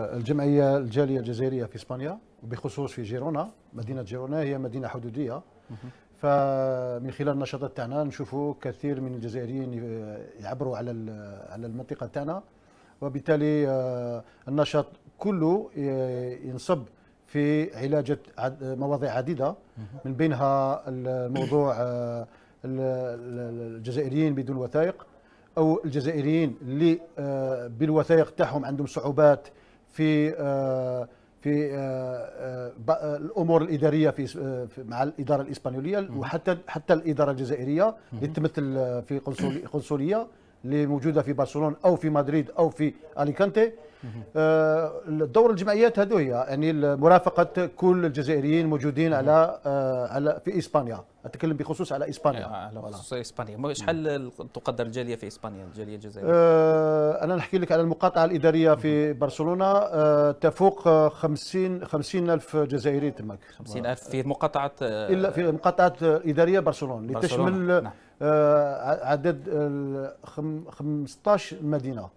الجمعية الجالية الجزائرية في إسبانيا وبخصوص في جيرونا مدينة جيرونا هي مدينة حدودية فمن خلال النشاطات تاعنا نشوفوا كثير من الجزائريين يعبروا على على المنطقة تاعنا وبالتالي آه، النشاط كله ينصب في علاجة مواضيع عديدة من بينها الموضوع آه، الجزائريين بدون وثائق او الجزائريين اللي آه، بالوثائق تاعهم عندهم صعوبات في آه، في آه، آه، الامور الاداريه في مع الاداره الاسبانيوليه وحتى حتى الاداره الجزائريه اللي تمثل في قنصليه اللي موجوده في برشلونه او في مدريد او في اليكانتي آه، دور الجمعيات هذو هي يعني مرافقه كل الجزائريين الموجودين على آه، على في اسبانيا اتكلم بخصوص على اسبانيا على خصوص اسبانيا شحال تقدر الجاليه في اسبانيا الجاليه الجزائريه آه، انا نحكي لك على المقاطعه الاداريه في برشلونه تفوق 50 50 الف جزائري تماك 50 الف في مقاطعه الا في مقاطعه اداريه برشلونه اللي تشمل نعم. عدد 15 مدينه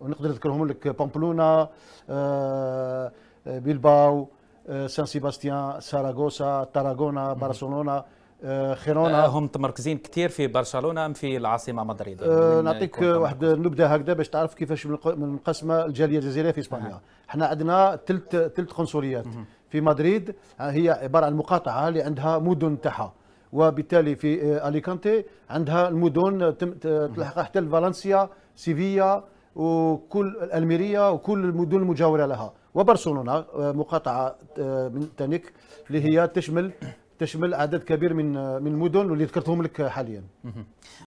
ونقدر نذكرهم لك بامبلونا آه، آه، بيلباو آه، سان سيباستيان ساراغوسا تاراغونا برشلونه خيرونا هم تمركزين كثير في برشلونه ام في العاصمه مدريد نعطيك واحد النبذه هكذا باش تعرف كيفاش منقسمه الجاليه الجزائريه في اسبانيا احنا عندنا ثلث ثلث قنصليات في مدريد هي عباره عن مقاطعه اللي عندها مدن تاعها وبالتالي في اليكانتي عندها المدن تلحق حتى فالنسيا سيفيا وكل الميريا وكل المدن المجاوره لها وبرشلونه آه، مقاطعه آه، من تانيك اللي هي تشمل تشمل عدد كبير من آه، من المدن واللي ذكرتهم لك حاليا